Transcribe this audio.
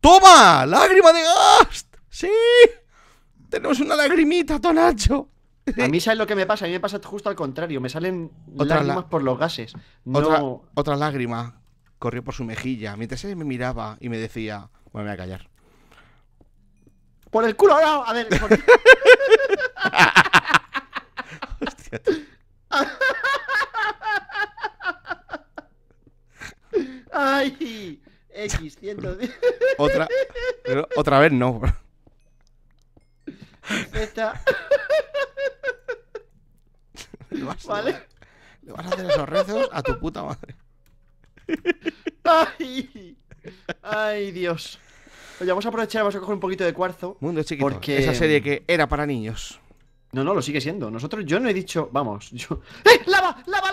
¡Toma! ¡Lágrima de gas! ¡Sí! Tenemos una lagrimita, Tonacho. A mí, ¿sabes lo que me pasa? A mí me pasa justo al contrario. Me salen lágrimas por los gases. Otra, lágrima corrió por su mejilla mientras él me miraba y me decía: Bueno, me voy a callar. ¡Por el culo! No! A ver. Por... ¡Ay! X, 110. Otra, otra vez no. bro. ¿Vale? le vas a hacer esos rezos a tu puta madre. ¡Ay! ¡Ay, Dios! Oye, vamos a aprovechar, vamos a coger un poquito de cuarzo. Mundo chiquito. Porque... Esa serie que era para niños. No, no, lo sigue siendo. Nosotros, yo no he dicho. Vamos, yo. ¡Eh! ¡Lava! ¡Lava!